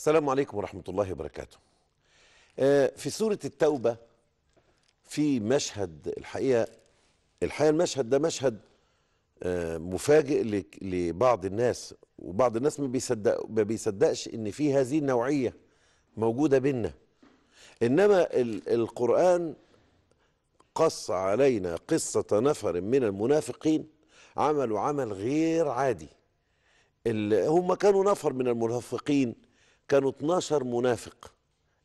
السلام عليكم ورحمة الله وبركاته آه، في سورة التوبة في مشهد الحقيقة الحقيقة المشهد ده مشهد آه، مفاجئ لبعض الناس وبعض الناس ما ما بيصدقش ان في هذه النوعية موجودة بينا انما القرآن قص علينا قصة نفر من المنافقين عملوا عمل غير عادي هم كانوا نفر من المنافقين كانوا 12 منافق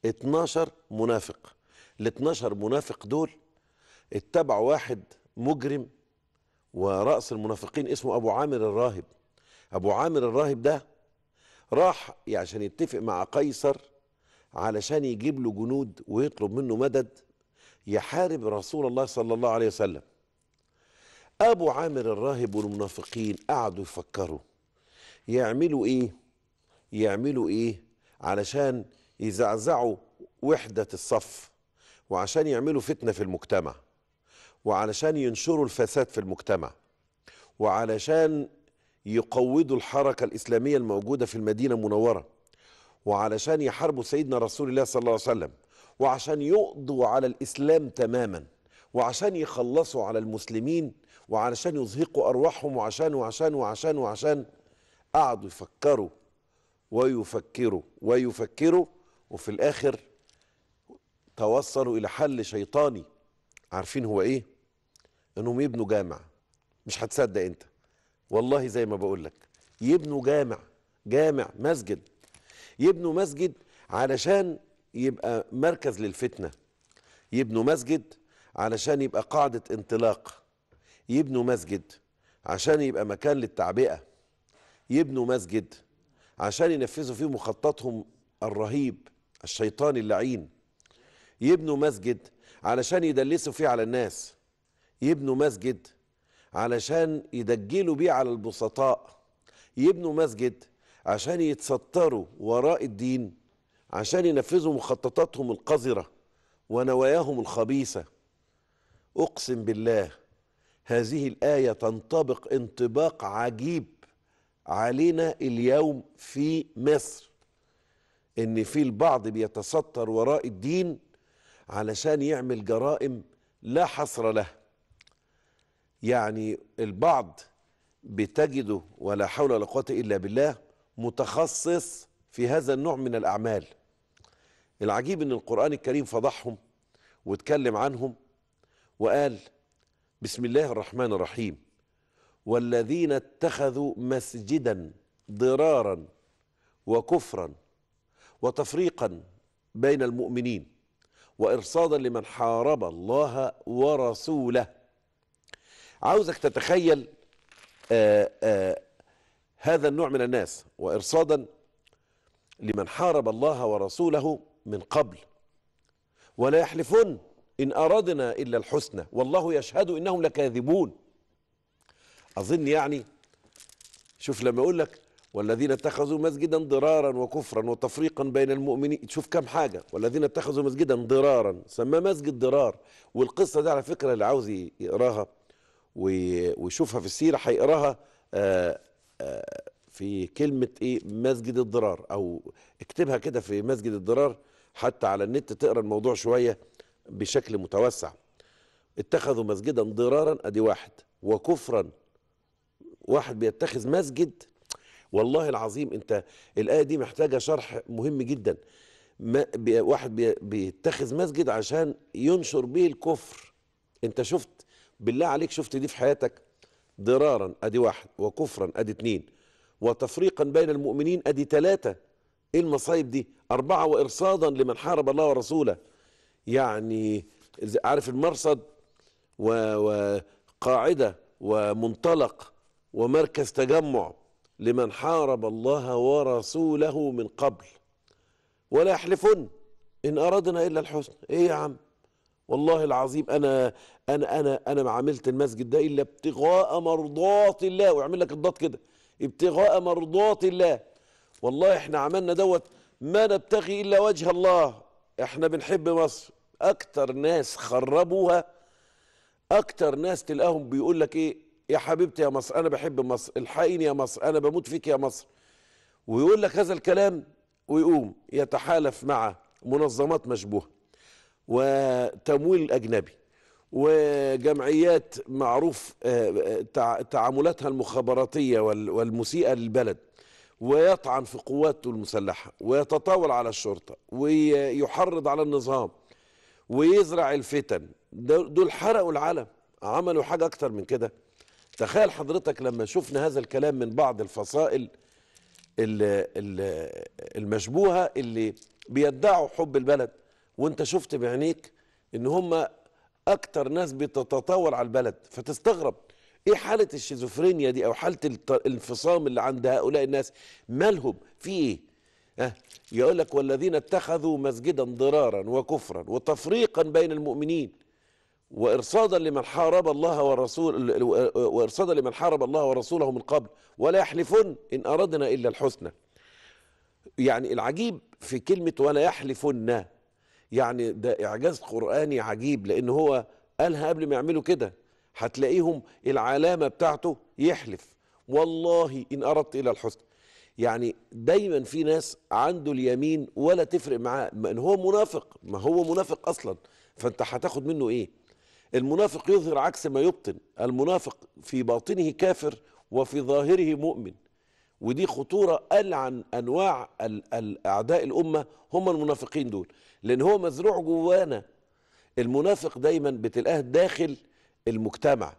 12 منافق ال 12 منافق دول اتبعوا واحد مجرم ورأس المنافقين اسمه أبو عامر الراهب أبو عامر الراهب ده راح يعني عشان يتفق مع قيصر علشان يجيب له جنود ويطلب منه مدد يحارب رسول الله صلى الله عليه وسلم أبو عامر الراهب والمنافقين قعدوا يفكروا يعملوا إيه يعملوا إيه علشان يزعزعوا وحدة الصف وعشان يعملوا فتنة في المجتمع وعلشان ينشروا الفساد في المجتمع وعلشان يقوضوا الحركة الإسلامية الموجودة في المدينة المنورة وعلشان يحاربوا سيدنا رسول الله صلى الله عليه وسلم وعشان يقضوا على الإسلام تماما وعشان يخلصوا على المسلمين وعلشان يزهقوا أرواحهم وعشان وعشان وعشان وعشان قعدوا يفكروا ويفكروا ويفكروا وفي الآخر توصلوا إلى حل شيطاني عارفين هو إيه؟ إنهم يبنوا جامع مش هتصدق أنت والله زي ما بقول لك يبنوا جامع جامع مسجد يبنوا مسجد علشان يبقى مركز للفتنة يبنوا مسجد علشان يبقى قاعدة انطلاق يبنوا مسجد عشان يبقى مكان للتعبئة يبنوا مسجد عشان ينفذوا فيه مخططهم الرهيب الشيطان اللعين يبنوا مسجد علشان يدلسوا فيه على الناس يبنوا مسجد علشان يدجلوا بيه على البسطاء يبنوا مسجد عشان يتستروا وراء الدين عشان ينفذوا مخططاتهم القذرة ونواياهم الخبيثة أقسم بالله هذه الآية تنطبق انطباق عجيب علينا اليوم في مصر ان في البعض بيتستر وراء الدين علشان يعمل جرائم لا حصر لها يعني البعض بتجده ولا حول ولا قوه الا بالله متخصص في هذا النوع من الاعمال العجيب ان القران الكريم فضحهم واتكلم عنهم وقال بسم الله الرحمن الرحيم والذين اتخذوا مسجدا ضرارا وكفرا وتفريقا بين المؤمنين وارصادا لمن حارب الله ورسوله عاوزك تتخيل آآ آه، آآ آه، هذا النوع من الناس وارصادا لمن حارب الله ورسوله من قبل ولا يحلفون ان اردنا الا الحسنى والله يشهد انهم لكاذبون اظن يعني شوف لما يقول لك والذين اتخذوا مسجدا ضرارا وكفرا وتفريقا بين المؤمنين شوف كم حاجه والذين اتخذوا مسجدا ضرارا سماه مسجد ضرار والقصه دي على فكره اللي عاوز يقراها ويشوفها في السيره هيقراها آه، آه، في كلمه ايه مسجد الضرار او اكتبها كده في مسجد الضرار حتى على النت تقرا الموضوع شويه بشكل متوسع اتخذوا مسجدا ضرارا ادي واحد وكفرا واحد بيتخذ مسجد والله العظيم انت الايه دي محتاجه شرح مهم جدا ما بي واحد بي بيتخذ مسجد عشان ينشر به الكفر انت شفت بالله عليك شفت دي في حياتك ضرارا ادي واحد وكفرا ادي اتنين وتفريقا بين المؤمنين ادي ثلاثه ايه المصايب دي اربعه وارصادا لمن حارب الله ورسوله يعني عارف المرصد وقاعده ومنطلق ومركز تجمع لمن حارب الله ورسوله من قبل ولا يحلفن ان اردنا الا الحسن ايه يا عم والله العظيم انا انا انا انا ما عملت المسجد ده الا ابتغاء مرضات الله ويعمل لك الضاد كده ابتغاء مرضات الله والله احنا عملنا دوت ما نبتغي الا وجه الله احنا بنحب مصر اكتر ناس خربوها اكتر ناس تلاقيهم بيقول لك ايه يا حبيبتي يا مصر انا بحب مصر الحقيني يا مصر انا بموت فيك يا مصر ويقول لك هذا الكلام ويقوم يتحالف مع منظمات مشبوهه وتمويل اجنبي وجمعيات معروف آه، آه، تعاملاتها المخابراتيه والمسيئه للبلد ويطعن في قواته المسلحه ويتطاول على الشرطه ويحرض على النظام ويزرع الفتن دول حرقوا العالم عملوا حاجه اكتر من كده تخيل حضرتك لما شفنا هذا الكلام من بعض الفصائل المشبوهة اللي بيدعوا حب البلد وانت شفت بعينيك ان هم اكتر ناس بتتطاول على البلد فتستغرب ايه حالة الشيزوفرينيا دي او حالة الانفصام اللي عند هؤلاء الناس مالهم في ايه أه يقول لك والذين اتخذوا مسجدا ضرارا وكفرا وتفريقا بين المؤمنين وارصادا لمن حارب الله ورسول وارصادا لمن حارب الله ورسوله من قبل ولا يحلفن ان اردنا الا الحسنى يعني العجيب في كلمه ولا يحلفن يعني ده اعجاز قراني عجيب لان هو قالها قبل ما يعملوا كده هتلاقيهم العلامه بتاعته يحلف والله ان اردت الا الحسنى يعني دايما في ناس عنده اليمين ولا تفرق معاه ما هو منافق ما هو منافق اصلا فانت هتاخد منه ايه المنافق يظهر عكس ما يبطن المنافق في باطنه كافر وفي ظاهره مؤمن ودي خطورة ألعن أنواع أعداء الأمة هم المنافقين دول لأن هو مزروع جوانا المنافق دايما بتلقاه داخل المجتمع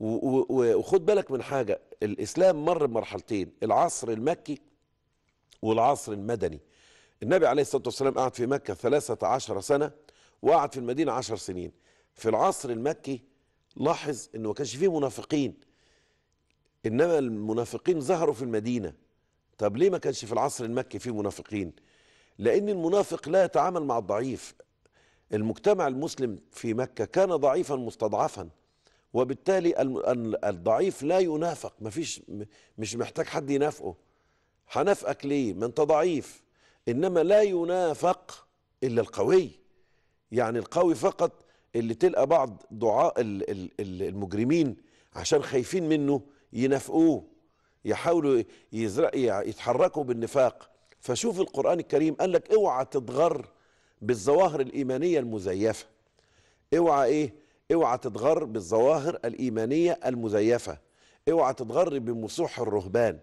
وخد بالك من حاجة الإسلام مر بمرحلتين العصر المكي والعصر المدني النبي عليه الصلاة والسلام قعد في مكة 13 سنة وقعد في المدينة 10 سنين في العصر المكي لاحظ انه ما كانش فيه منافقين انما المنافقين ظهروا في المدينه طب ليه ما كانش في العصر المكي فيه منافقين لان المنافق لا يتعامل مع الضعيف المجتمع المسلم في مكه كان ضعيفا مستضعفا وبالتالي الضعيف لا ينافق مفيش مش محتاج حد ينافقه هنافقك ليه ما انت ضعيف انما لا ينافق الا القوي يعني القوي فقط اللي تلقى بعض دعاء المجرمين عشان خايفين منه ينافقوه يحاولوا يتحركوا بالنفاق فشوف القرآن الكريم قال لك اوعى تتغر بالظواهر الإيمانية المزيفة اوعى ايه اوعى تتغر بالظواهر الإيمانية المزيفة اوعى تتغر بمسوح الرهبان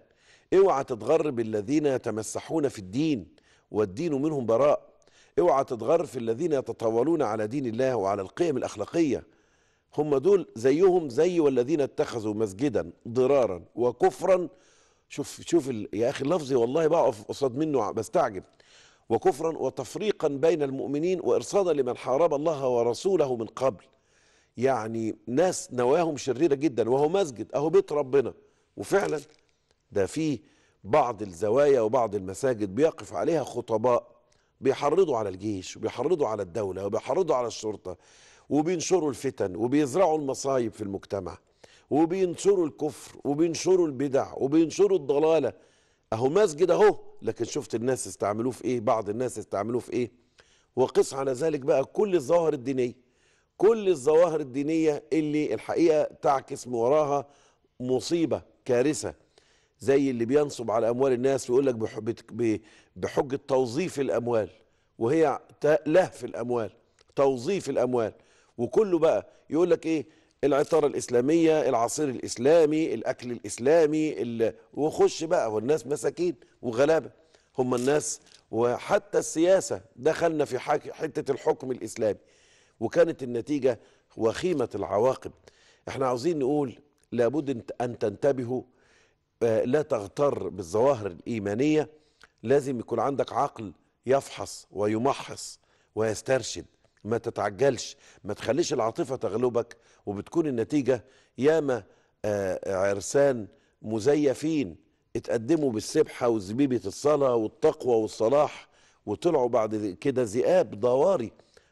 اوعى تتغر بالذين يتمسحون في الدين والدين منهم براء اوعى تتغر في الذين يتطاولون على دين الله وعلى القيم الأخلاقية هم دول زيهم زي والذين اتخذوا مسجدا ضرارا وكفرا شوف شوف يا أخي لفظي والله بقف قصاد منه بستعجب وكفرا وتفريقا بين المؤمنين وإرصادا لمن حارب الله ورسوله من قبل يعني ناس نواهم شريرة جدا وهو مسجد أهو بيت ربنا وفعلا ده فيه بعض الزوايا وبعض المساجد بيقف عليها خطباء بيحرضوا على الجيش وبيحرضوا على الدولة وبيحرضوا على الشرطة وبينشروا الفتن وبيزرعوا المصايب في المجتمع وبينشروا الكفر وبينشروا البدع وبينشروا الضلالة اهو مسجد اهو لكن شفت الناس استعملوه في ايه بعض الناس استعملوه في ايه وقس على ذلك بقى كل الظواهر الدينية كل الظواهر الدينية اللي الحقيقة تعكس وراها مصيبة كارثة زي اللي بينصب على اموال الناس ويقول لك بحجه توظيف الاموال وهي لهف الاموال توظيف الاموال وكله بقى يقول لك ايه العطاره الاسلاميه العصير الاسلامي الاكل الاسلامي وخش بقى والناس مساكين وغلابه هم الناس وحتى السياسه دخلنا في حته الحكم الاسلامي وكانت النتيجه وخيمه العواقب احنا عاوزين نقول لابد ان تنتبهوا آه، لا تغتر بالظواهر الإيمانية لازم يكون عندك عقل يفحص ويمحص ويسترشد ما تتعجلش ما تخليش العاطفة تغلبك وبتكون النتيجة ياما آه، عرسان مزيفين اتقدموا بالسبحة وزبيبة الصلاة والتقوى والصلاح وطلعوا بعد كده ذئاب ضواري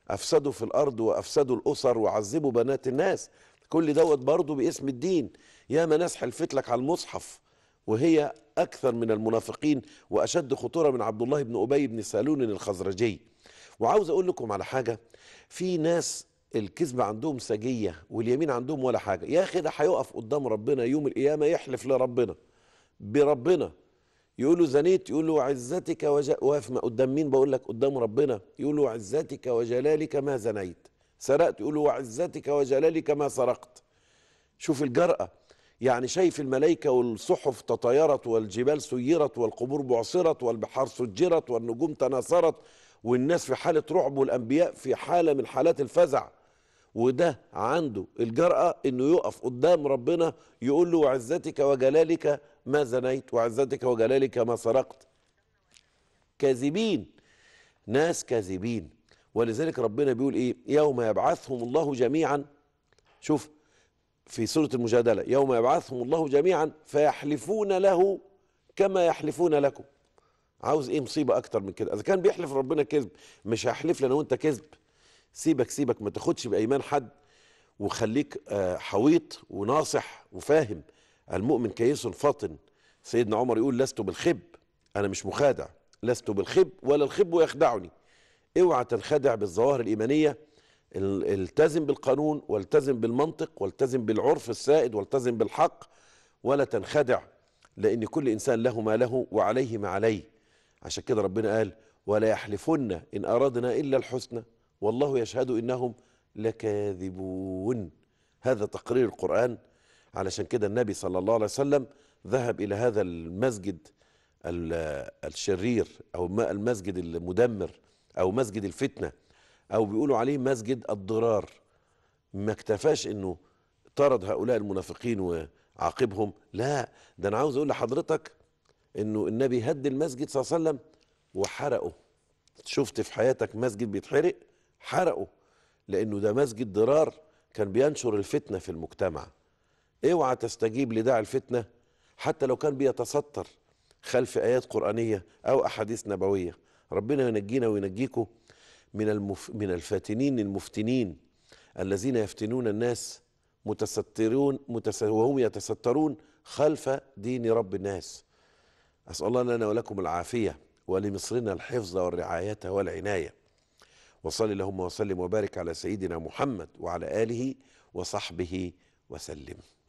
أفسدوا في الأرض وأفسدوا الأسر وعذبوا بنات الناس كل دوت برضه باسم الدين ياما ناس حلفت لك على المصحف وهي أكثر من المنافقين وأشد خطورة من عبد الله بن أبي بن سالون الخزرجي وعاوز أقول لكم على حاجة في ناس الكذب عندهم سجية واليمين عندهم ولا حاجة يا أخي ده هيقف قدام ربنا يوم القيامة يحلف لربنا بربنا يقول له زنيت يقول له عزتك وج... واقف قدام مين بقول لك قدام ربنا يقول له عزتك وجلالك ما زنيت سرقت يقول له وعزتك وجلالك ما سرقت شوف الجرأة يعني شايف الملائكة والصحف تطايرت والجبال سيرت والقبور بعصرت والبحار سجرت والنجوم تناثرت والناس في حالة رعب والأنبياء في حالة من حالات الفزع وده عنده الجرأة انه يقف قدام ربنا يقول له وعزتك وجلالك ما زنيت وعزتك وجلالك ما سرقت كاذبين ناس كاذبين ولذلك ربنا بيقول ايه يوم يبعثهم الله جميعا شوف في سورة المجادلة يوم يبعثهم الله جميعا فيحلفون له كما يحلفون لكم عاوز ايه مصيبة اكتر من كده اذا كان بيحلف ربنا كذب مش هحلف لنا وانت كذب سيبك سيبك ما تاخدش بايمان حد وخليك آه، حويط وناصح وفاهم المؤمن كيس فطن سيدنا عمر يقول لست بالخب انا مش مخادع لست بالخب ولا الخب يخدعني اوعى تنخدع بالظواهر الايمانيه التزم بالقانون والتزم بالمنطق والتزم بالعرف السائد والتزم بالحق ولا تنخدع لأن كل إنسان له ما له وعليه ما عليه عشان كده ربنا قال ولا يحلفن إن أرادنا إلا الحسنى والله يشهد إنهم لكاذبون هذا تقرير القرآن علشان كده النبي صلى الله عليه وسلم ذهب إلى هذا المسجد الشرير أو المسجد المدمر أو مسجد الفتنة أو بيقولوا عليه مسجد الضرار ما اكتفاش أنه طرد هؤلاء المنافقين وعاقبهم لا ده أنا عاوز أقول لحضرتك أنه النبي هد المسجد صلى الله عليه وسلم وحرقه شفت في حياتك مسجد بيتحرق حرقه لأنه ده مسجد ضرار كان بينشر الفتنة في المجتمع اوعى تستجيب لداعي الفتنة حتى لو كان بيتستر خلف آيات قرآنية أو أحاديث نبوية ربنا ينجينا وينجيكم من المف من الفاتنين المفتنين الذين يفتنون الناس متسترون متس وهم يتسترون خلف دين رب الناس أسأل الله لنا ولكم العافية ولمصرنا الحفظ والرعاية والعناية وصل اللهم وسلم وبارك على سيدنا محمد وعلى آله وصحبه وسلم